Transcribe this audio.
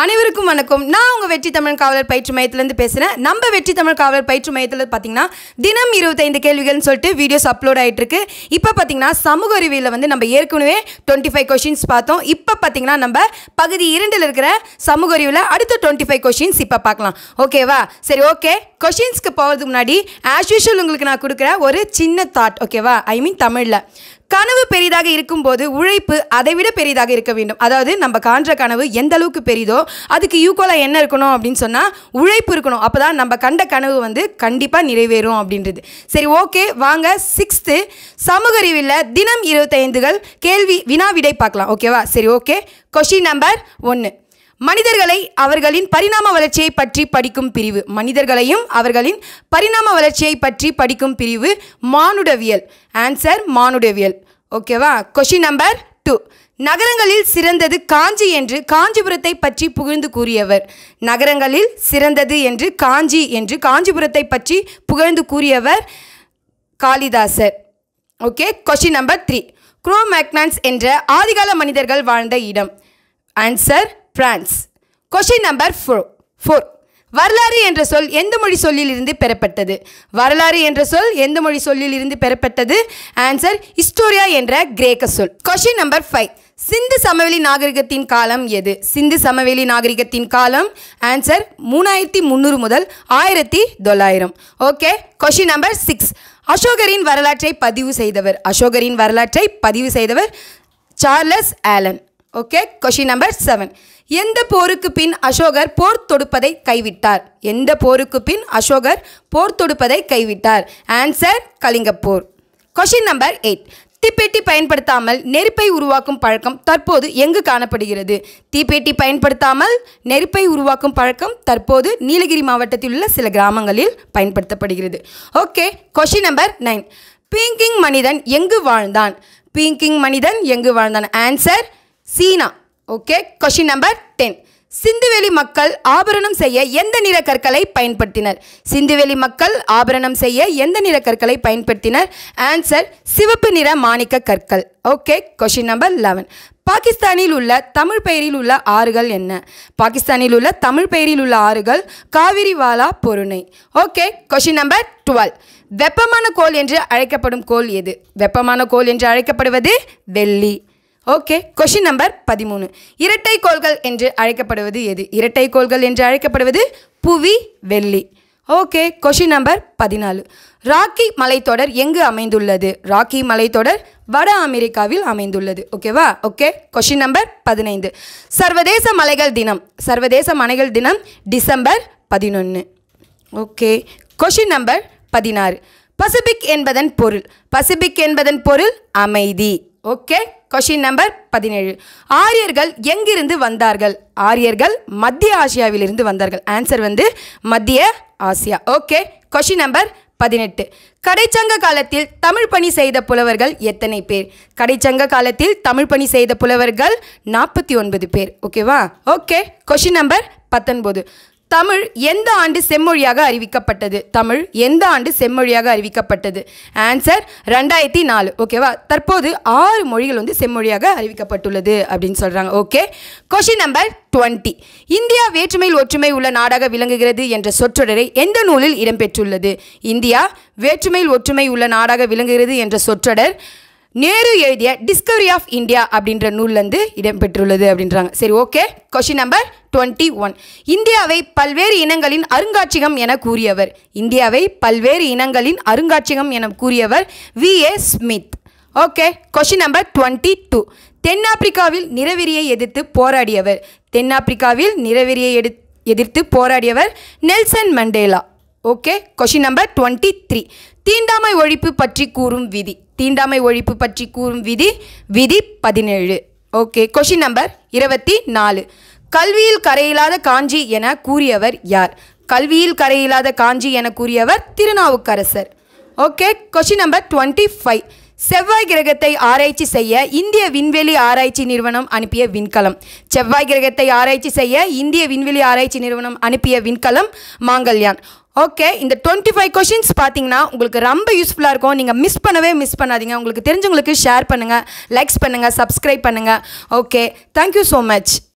அனைவருக்கும் வணக்கம் நான் உங்கள் வெற்றி தமிழ் காவலர் பயிற்சி மையத்திலேருந்து பேசுகிறேன் நம்ம வெற்றி தமிழ் காவலர் பயிற்று மையத்தில் பார்த்தீங்கன்னா தினம் இருபத்தைந்து கேள்விகள்னு சொல்லிட்டு வீடியோஸ் அப்லோட் ஆகிட்டு இருக்கு இப்போ பார்த்தீங்கன்னா சமூக அறிவியலில் வந்து நம்ம ஏற்கனவே டுவெண்ட்டி ஃபைவ் கொஷின்ஸ் பார்த்தோம் இப்போ பார்த்தீங்கன்னா நம்ம பகுதி இரண்டில் இருக்கிற சமூக அறிவில் அடுத்த டுவெண்ட்டி ஃபைவ் கொஷின்ஸ் இப்போ பார்க்கலாம் ஓகேவா சரி ஓகே கொஷின்ஸ்க்கு போகிறதுக்கு முன்னாடி ஆஸ் யூஷுவல் உங்களுக்கு நான் கொடுக்குற ஒரு சின்ன தாட் ஓகேவா ஐ மீன் தமிழில் கனவு பெரிதாக இருக்கும்போது உழைப்பு அதை விட பெரிதாக இருக்க வேண்டும் அதாவது நம்ம காண்ற கனவு எந்த அளவுக்கு பெரிதோ அதுக்கு ஈக்குவலாக என்ன இருக்கணும் அப்படின்னு சொன்னால் உழைப்பு இருக்கணும் அப்போ தான் நம்ம கண்ட கனவு வந்து கண்டிப்பாக நிறைவேறும் அப்படின்றது சரி ஓகே வாங்க சிக்ஸ்த்து சமூக அறிவில் தினம் இருபத்தைந்துகள் கேள்வி வினா விடை பார்க்கலாம் ஓகேவா சரி ஓகே கொஷின் நம்பர் ஒன்று மனிதர்களை அவர்களின் பரிணாம வளர்ச்சியை பற்றி படிக்கும் பிரிவு மனிதர்களையும் அவர்களின் பரிணாம வளர்ச்சியை பற்றி படிக்கும் பிரிவு மானுடவியல் ஆன்சர் மானுடவியல் ஓகேவா கொஷின் நம்பர் டூ நகரங்களில் சிறந்தது காஞ்சி என்று காஞ்சிபுரத்தை பற்றி புகழ்ந்து கூறியவர் நகரங்களில் சிறந்தது என்று காஞ்சி என்று காஞ்சிபுரத்தை பற்றி புகழ்ந்து கூறியவர் Kalidasar okay question number three cromagnons என்ற ஆதிகால மனிதர்கள் வாழ்ந்த இடம் answer France question number four four வரலாறு என்ற சொல் எந்த மொழி சொல்லிலிருந்து பெறப்பட்டது வரலாறு என்ற சொல் எந்த மொழி சொல்லிலிருந்து பெறப்பட்டது ஆன்சர் ஹிஸ்டோரியா என்ற கிரேக்க சொல் கொஷின் நம்பர் ஃபைவ் சிந்து சமவெளி நாகரிகத்தின் காலம் எது சிந்து சமவெளி நாகரிகத்தின் காலம் ஆன்சர் மூணாயிரத்தி முந்நூறு முதல் ஆயிரத்தி தொள்ளாயிரம் ஓகே கொஷின் நம்பர் சிக்ஸ் அசோகரின் வரலாற்றை பதிவு செய்தவர் அசோகரின் வரலாற்றை பதிவு செய்தவர் Charles Allen okay question number seven எந்த போருக்கு பின் அசோகர் போர் தொடுப்பதை கைவிட்டார் எந்த போருக்கு பின் அசோகர் போர் தொடுப்பதை கைவிட்டார் ஆன்சர் கலிங்கப்போர் கொஷின் நம்பர் எயிட் தீப்பெட்டி பயன்படுத்தாமல் நெருப்பை உருவாக்கும் பழக்கம் தற்போது எங்கு காணப்படுகிறது தீப்பெட்டி பயன்படுத்தாமல் நெருப்பை உருவாக்கும் பழக்கம் தற்போது நீலகிரி மாவட்டத்தில் உள்ள சில கிராமங்களில் பயன்படுத்தப்படுகிறது okay question number nine Peking மனிதன் எங்கு வாழ்ந்தான் பீங்கிங் மனிதன் எங்கு வாழ்ந்தான் ஆன்சர் சீனா ஓகே கொஷின் நம்பர் டென் சிந்துவெளி மக்கள் ஆபரணம் செய்ய எந்த நிற கற்களை பயன்படுத்தினர் சிந்துவெளி மக்கள் ஆபரணம் செய்ய எந்த நிற கற்களை பயன்படுத்தினர் ஆன்சர் சிவப்பு நிற மாணிக்க கற்கள் ஓகே கொஷின் நம்பர் லெவன் பாகிஸ்தானில் உள்ள தமிழ் பெயரில் உள்ள ஆறுகள் என்ன பாகிஸ்தானில் உள்ள தமிழ் பெயரில் உள்ள ஆறுகள் காவிரி வாலா Porunai okay question number twelve வெப்பமான கோல் என்று அழைக்கப்படும் கோல் எது வெப்பமான கோல் என்று அழைக்கப்படுவது வெள்ளி ஓகே கொஷின் நம்பர் பதிமூணு இரட்டை கோள்கள் என்று அழைக்கப்படுவது எது இரட்டை கோள்கள் என்று அழைக்கப்படுவது புவி வெள்ளி ஓகே கொஷின் நம்பர் பதினாலு ராக்கி மலைத்தொடர் எங்கு அமைந்துள்ளது ராக்கி மலைத்தொடர் வட அமெரிக்காவில் அமைந்துள்ளது ஓகேவா ஓகே கொஷின் நம்பர் பதினைந்து சர்வதேச மலைகள் தினம் சர்வதேச மலைகள் தினம் டிசம்பர் பதினொன்று ஓகே கொஷின் நம்பர் பதினாறு பசிபிக் என்பதன் பொருள் பசிபிக் என்பதன் பொருள் அமைதி ஓகே கொஷின் நம்பர் பதினேழு ஆரியர்கள் எங்கிருந்து வந்தார்கள் ஆரியர்கள் மத்திய ஆசியாவிலிருந்து வந்தார்கள் ஆன்சர் வந்து மத்திய ஆசியா ஓகே கொஷின் நம்பர் பதினெட்டு கடைச்சங்க காலத்தில் தமிழ் பணி செய்த புலவர்கள் எத்தனை பேர் கடைச்சங்க காலத்தில் தமிழ் பணி செய்த புலவர்கள் நாற்பத்தி ஒன்பது பேர் ஓகேவா ஓகே கொஷின் நம்பர் பத்தொன்பது தமிழ் எந்த ஆண்டு செம்மொழியாக அறிவிக்கப்பட்டது தமிழ் எந்த ஆண்டு செம்மொழியாக அறிவிக்கப்பட்டது ஆன்சர் ரெண்டாயிரத்தி நாலு ஓகேவா தற்போது ஆறு மொழிகள் வந்து செம்மொழியாக அறிவிக்கப்பட்டுள்ளது அப்படின்னு சொல்கிறாங்க okay question number twenty India வேற்றுமையில் ஒற்றுமை உள்ள நாடாக விளங்குகிறது என்ற சொற்றொடரை எந்த நூலில் இடம்பெற்றுள்ளது இந்தியா வேற்றுமையில் ஒற்றுமை உள்ள நாடாக விளங்குகிறது என்ற சொற்றொடர் நேரு எழுதிய டிஸ்கவரி ஆஃப் இந்தியா அப்படின்ற நூல்லேருந்து இடம்பெற்றுள்ளது அப்படின்றாங்க சரி okay question number twenty one இந்தியாவை பல்வேறு இனங்களின் அருங்காட்சியகம் என கூறியவர் இந்தியாவை பல்வேறு இனங்களின் அருங்காட்சியகம் என கூறியவர் V A Smith okay question number twenty two தென்னாப்பிரிக்காவில் நிறவெறியை எதிர்த்து போராடியவர் தென்னாப்பிரிக்காவில் நிறவெறியை எடு எதிர்த்து போராடியவர் Nelson Mandela okay question number twenty three தீண்டாமை ஒழிப்பு பற்றி கூறும் விதி தீண்டாமை ஒழிப்பு பற்றி கூறும் விதி விதி பதினேழு ஓகே கொஷின் நம்பர் இருபத்தி நாலு கல்வியில் கரையில்லாத காஞ்சி என கூறியவர் யார் கல்வியில் கரையில்லாத காஞ்சி என கூறியவர் Thirunavukkarasar okay question number twenty five செவ்வாய் கிரகத்தை ஆராய்ச்சி செய்ய இந்திய விண்வெளி ஆராய்ச்சி நிறுவனம் அனுப்பிய விண்கலம் செவ்வாய் கிரகத்தை ஆராய்ச்சி செய்ய இந்திய விண்வெளி ஆராய்ச்சி நிறுவனம் அனுப்பிய விண்கலம் மாங்கல்யான் ஓகே இந்த டுவெண்ட்டி ஃபைவ் கொஷின்ஸ் பார்த்தீங்கன்னா உங்களுக்கு ரொம்ப யூஸ்ஃபுல்லாக இருக்கும் நீங்கள் மிஸ் பண்ணவே மிஸ் பண்ணாதீங்க உங்களுக்கு தெரிஞ்சவங்களுக்கு ஷேர் பண்ணுங்கள் லைக்ஸ் பண்ணுங்கள் சப்ஸ்கிரைப் பண்ணுங்கள் ஓகே தேங்க்யூ ஸோ மச்